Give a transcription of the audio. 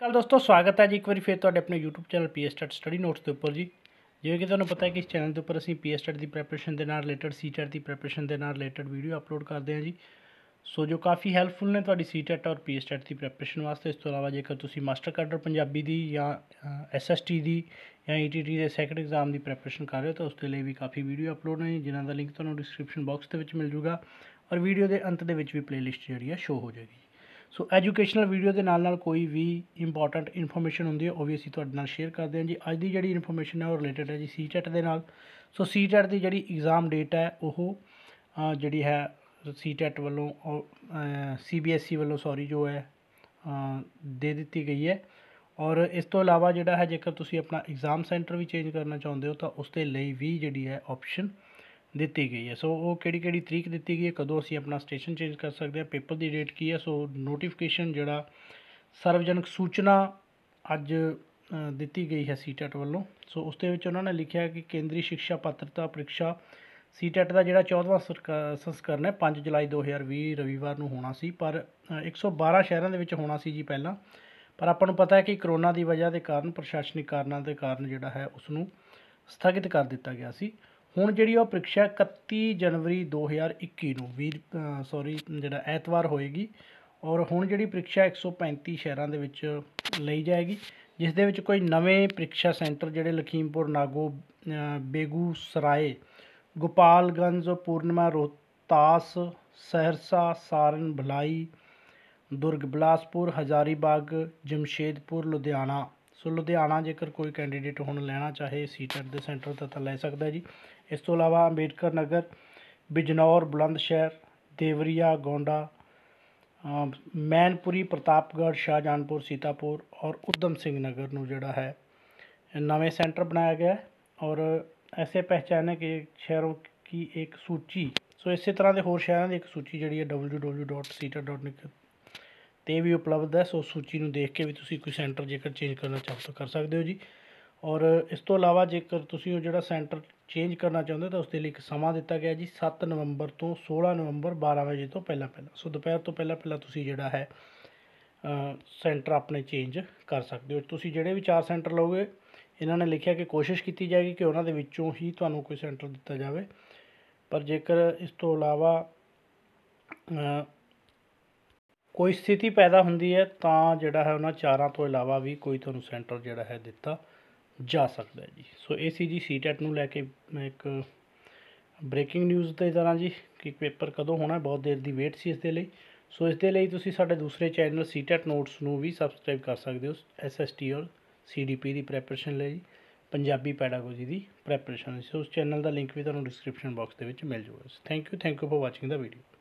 ਕੱਲ ਦੋਸਤੋ ਸਵਾਗਤ ਹੈ ਜੀ ਇੱਕ ਵਾਰੀ ਫੇਰ ਤੁਹਾਡੇ ਆਪਣੇ YouTube ਚੈਨਲ ਪੀ ਸਟੱਡ ਸਟੱਡੀ ਨੋਟਸ ਦੇ ਉੱਪਰ ਜੀ ਜਿਵੇਂ ਕਿ ਤੁਹਾਨੂੰ ਪਤਾ ਹੈ ਕਿ ਇਸ ਚੈਨਲ ਦੇ ਉੱਪਰ ਅਸੀਂ ਪੀ ਦੀ ਪ੍ਰੈਪਰੇਸ਼ਨ ਦੇ ਨਾਲ ਰਿਲੇਟਡ ਸੀਟੈਟ ਦੀ ਪ੍ਰੈਪਰੇਸ਼ਨ ਦੇ ਨਾਲ ਰਿਲੇਟਡ ਵੀਡੀਓ ਅਪਲੋਡ ਕਰਦੇ ਹਾਂ ਜੀ ਸੋ ਜੋ ਕਾਫੀ ਹੈਲਪਫੁਲ ਨੇ ਤੁਹਾਡੀ ਸੀਟੈਟ ਔਰ ਪੀ ਦੀ ਪ੍ਰੈਪਰੇਸ਼ਨ ਵਾਸਤੇ ਇਸ ਤੋਂ ਇਲਾਵਾ ਜੇਕਰ ਤੁਸੀਂ ਮਾਸਟਰ ਕੈਡਰ ਪੰਜਾਬੀ ਦੀ ਜਾਂ ਐਸਐਸਟੀ ਦੀ ਜਾਂ ਈਟੀਟੀ e ਦੇ ਸੈਕੰਡ ਐਗਜ਼ਾਮ ਦੀ ਪ੍ਰੈਪਰੇਸ਼ਨ ਕਰ ਰਹੇ ਹੋ ਤਾਂ ਉਸ ਦੇ ਲਈ ਵੀ ਕਾਫੀ ਵੀਡੀਓ ਅਪਲੋਡ ਨੇ ਜਿਨ੍ਹਾਂ ਦਾ ਲਿੰਕ ਤੁਹਾਨੂੰ ਡਿਸਕ੍ਰਿਪਸ਼ਨ ਬਾਕਸ ਦੇ ਵਿੱਚ ਮਿਲ ਜੂਗਾ ਔਰ ਵੀਡੀਓ ਦੇ ਅੰਤ ਦੇ ਵਿੱਚ ਵੀ ਪਲੇਲਿਸਟ ਜਿਹੜੀ ਹੈ ਸ਼ੋ ਹੋ ਜਾਏਗੀ ਸੋ ਐਜੂਕੇਸ਼ਨਲ ਵੀਡੀਓ ਦੇ ਨਾਲ ਨਾਲ ਕੋਈ ਵੀ ਇੰਪੋਰਟੈਂਟ ਇਨਫੋਰਮੇਸ਼ਨ ਹੁੰਦੀ ਹੈ ਉਹ ਵੀ ਅਸੀਂ ਤੁਹਾਡੇ ਨਾਲ ਸ਼ੇਅਰ ਕਰਦੇ ਹਾਂ ਜੀ ਅੱਜ ਦੀ ਜਿਹੜੀ ਇਨਫੋਰਮੇਸ਼ਨ ਹੈ ਉਹ ਰਿਲੇਟਡ ਹੈ ਜੀ ਸੀਟੈਟ ਦੇ ਨਾਲ ਸੋ ਸੀਟੈਟ ਦੀ ਜਿਹੜੀ ਐਗਜ਼ਾਮ ਡੇਟ ਹੈ ਉਹ ਜਿਹੜੀ ਹੈ ਸੀਟੈਟ ਵੱਲੋਂ ਸੀਬੀਐਸਈ e ਵੱਲੋਂ ਸੌਰੀ ਜੋ ਹੈ ਦੇ ਦਿੱਤੀ ਗਈ ਹੈ ਔਰ ਇਸ ਤੋਂ ਇਲਾਵਾ ਜਿਹੜਾ ਹੈ ਜੇਕਰ ਤੁਸੀਂ ਆਪਣਾ ਐਗਜ਼ਾਮ ਸੈਂਟਰ ਵੀ ਚੇਂਜ ਕਰਨਾ ਚਾਹੁੰਦੇ ਹੋ ਤਾਂ ਉਸ ਦੇ ਲਈ ਵੀ ਜਿਹੜੀ ਹੈ ਆਪਸ਼ਨ ਦਿੱਤੀ ਗਈ ਹੈ ਸੋ ਉਹ ਕਿਹੜੀ ਕਿਹੜੀ ਤਰੀਕ ਦਿੱਤੀ ਗਈ ਹੈ ਕਦੋਂ ਅਸੀਂ ਆਪਣਾ ਸਟੇਸ਼ਨ ਚੇਂਜ ਕਰ ਸਕਦੇ ਹਾਂ ਪੇਪਰ ਦੀ ਡੇਟ ਕੀ ਹੈ ਸੋ ਨੋਟੀਫਿਕੇਸ਼ਨ ਜਿਹੜਾ ਸਰਵਜਨਕ ਸੂਚਨਾ ਅੱਜ ਦਿੱਤੀ ਗਈ ਹੈ ਸੀਟੈਟ ਵੱਲੋਂ ਸੋ ਉਸ ਦੇ ਵਿੱਚ ਉਹਨਾਂ ਨੇ ਲਿਖਿਆ ਕਿ ਕੇਂਦਰੀ ਸਿੱਖਿਆ ਪਾਤਰਤਾ ਪ੍ਰੀਖਿਆ ਸੀਟੈਟ ਦਾ ਜਿਹੜਾ 14ਵਾਂ ਸੰਸਕਰਨ ਹੈ 5 ਜੁਲਾਈ 2020 ਰਵੀਵਾਰ ਨੂੰ ਹੋਣਾ ਸੀ ਪਰ 112 ਸ਼ਹਿਰਾਂ ਦੇ ਵਿੱਚ ਹੋਣਾ ਸੀ ਜੀ ਪਹਿਲਾਂ ਪਰ ਆਪਾਂ ਨੂੰ ਪਤਾ ਹੈ ਕਿ ਕਰੋਨਾ ਦੀ ਵਜ੍ਹਾ ਦੇ ਕਾਰਨ ਪ੍ਰਸ਼ਾਸਨਿਕ ਕਾਰਨਾਂ ਦੇ ਕਾਰਨ ਜਿਹੜਾ ਹੈ ਉਸ ਨੂੰ ਸਥਗਿਤ ਕਰ ਦਿੱਤਾ ਗਿਆ ਸੀ ਹੁਣ ਜਿਹੜੀ ਉਹ ਪ੍ਰੀਖਿਆ 31 ਜਨਵਰੀ 2021 ਨੂੰ ਵੀ ਸੌਰੀ ਜਿਹੜਾ ਐਤਵਾਰ ਹੋਏਗੀ ਔਰ ਹੁਣ ਜਿਹੜੀ ਪ੍ਰੀਖਿਆ 135 ਸ਼ਹਿਰਾਂ ਦੇ ਵਿੱਚ ਲਈ ਜਾਏਗੀ ਜਿਸ ਦੇ ਵਿੱਚ ਕੋਈ ਨਵੇਂ ਪ੍ਰੀਖਿਆ ਸੈਂਟਰ ਜਿਹੜੇ ਲਖੀਮਪੁਰ ਨਾਗੋ ਬੇਗੂ ਸਰਾਏ ਗੋਪਾਲਗੰਜ ਪੂਰਨਮਾ ਰੋਤਾਸ ਸਹਿਰਸਾ ਸਾਰਨ भलाई ਦੁਰਗ ਬਲਾਸਪੁਰ ਹਜ਼ਾਰੀਬਾਗ ਜਮਸ਼ੇਦਪੁਰ ਲੁਧਿਆਣਾ ਸੋ ਲੁਧਿਆਣਾ ਜੇਕਰ ਕੋਈ ਕੈਂਡੀਡੇਟ ਹੁਣ ਲੈਣਾ ਚਾਹੇ ਸੀਟੈਟ ਦੇ ਸੈਂਟਰ ਤਾਂ ਤਾਂ ਲੈ ਸਕਦਾ ਜੀ ਇਸ ਤੋਂ ਇਲਾਵਾ ਅੰਬੇਡਕਰ ਨਗਰ ਬਿਜਨੌਰ ਬੁਲੰਦਸ਼ਹਿਰ ਦੇਵਰੀਆ ਗੋਂਡਾ ਮੈਨਪੁਰੀ ਪ੍ਰਤਾਪਗੜ੍ਹ ਸ਼ਾਹਜਾਨਪੁਰ ਸੀਤਾਪੁਰ ਔਰ ਉਦਮ ਸਿੰਘ ਨਗਰ ਨੂੰ ਜਿਹੜਾ ਹੈ ਨਵੇਂ ਸੈਂਟਰ ਬਣਾਇਆ ਗਿਆ ਔਰ ਐਸੇ ਪਹਿਚਾਨੇ ਕਿ ਸ਼ਹਿਰੋਂ ਕੀ ਇੱਕ ਸੂਚੀ ਸੋ ਇਸੇ ਤਰ੍ਹਾਂ ਦੇ ਹੋਰ ਸ਼ਹਿਰਾਂ ਦੀ ਇੱਕ ਸੂਚੀ ਜਿਹੜੀ ਹੈ है ਤੇ ਵੀ ਉਪਲਬਧ ਹੈ ਸੋ ਸੂਚੀ ਨੂੰ ਦੇਖ ਕੇ ਵੀ ਤੁਸੀਂ ਕੋਈ ਸੈਂਟਰ ਜੇਕਰ ਚੇਂਜ ਕਰਨਾ ਚਾਹੋ ਤਾਂ ਕਰ ਸਕਦੇ ਹੋ ਜੀ ਔਰ ਇਸ ਤੋਂ ਇਲਾਵਾ ਜੇਕਰ ਤੁਸੀਂ ਉਹ ਜਿਹੜਾ ਸੈਂਟਰ ਚੇਂਜ ਕਰਨਾ ਚਾਹੁੰਦੇ ਹੋ ਤਾਂ ਉਸ ਦੇ ਲਈ ਇੱਕ ਸਮਾਂ ਦਿੱਤਾ ਗਿਆ ਜੀ 7 ਨਵੰਬਰ ਤੋਂ 16 ਨਵੰਬਰ 12 ਵਜੇ ਤੋਂ ਪਹਿਲਾਂ ਪਹਿਲਾਂ ਸੋ ਦੁਪਹਿਰ ਤੋਂ ਪਹਿਲਾਂ ਪਹਿਲਾਂ ਤੁਸੀਂ ਜਿਹੜਾ ਹੈ ਸੈਂਟਰ ਆਪਣੇ ਚੇਂਜ ਕਰ ਸਕਦੇ ਹੋ ਤੁਸੀਂ ਜਿਹੜੇ ਵੀ ਚਾਰ ਸੈਂਟਰ ਲਓਗੇ ਇਹਨਾਂ ਨੇ ਲਿਖਿਆ ਕਿ ਕੋਸ਼ਿਸ਼ ਕੀਤੀ ਜਾਏਗੀ ਕਿ ਉਹਨਾਂ ਦੇ ਵਿੱਚੋਂ ਹੀ ਤੁਹਾਨੂੰ ਕੋਈ ਸੈਂਟਰ ਦਿੱਤਾ ਜਾਵੇ ਪਰ ਜੇਕਰ ਇਸ ਤੋਂ ਇਲਾਵਾ ਕੋਈ ਸਥਿਤੀ ਪੈਦਾ ਹੁੰਦੀ ਹੈ ਤਾਂ ਜਿਹੜਾ ਹੈ ਉਹਨਾਂ ਚਾਰਾਂ ਤੋਂ ਇਲਾਵਾ ਵੀ ਕੋਈ ਤੁਹਾਨੂੰ ਸੈਂਟਰ ਜਿਹੜਾ ਹੈ ਦਿੱਤਾ ਜਾ ਸਕਦਾ ਹੈ ਜੀ ਸੋ ਇਹ ਸੀ ਜੀ ਸੀਟੈਟ ਨੂੰ ਲੈ ਕੇ ਮੈਂ ਇੱਕ ਬ੍ਰੇਕਿੰਗ ਨਿਊਜ਼ ਦੇ ਦਰਾਂ ਜੀ ਕਿ ਪੇਪਰ ਕਦੋਂ ਹੋਣਾ ਬਹੁਤ ਦੇਰ ਦੀ ਵੇਟ ਸੀ ਇਸ ਦੇ ਲਈ ਸੋ ਇਸ ਦੇ ਲਈ ਤੁਸੀਂ ਸਾਡੇ ਦੂਸਰੇ ਚੈਨਲ ਸੀਟੈਟ ਨੋਟਸ e ਨੂੰ ਵੀ ਸਬਸਕ੍ਰਾਈਬ ਕਰ ਸਕਦੇ ਹੋ ਐਸਐਸਟੀ ਔਰ ਸੀਡੀਪੀ ਦੀ ਪ੍ਰੈਪਰੇਸ਼ਨ ਲਈ ਪੰਜਾਬੀ ਪੈਡਾਗੋਜੀ ਦੀ ਪ੍ਰੈਪਰੇਸ਼ਨ ਸੋ ਉਸ ਚੈਨਲ ਦਾ ਲਿੰਕ ਵੀ ਤੁਹਾਨੂੰ ਡਿਸਕ੍ਰਿਪਸ਼ਨ ਬਾਕਸ ਦੇ ਵਿੱਚ ਮਿਲ ਜਾਊਗਾ thank you thank you for watching ਦਾ ਵੀਡੀਓ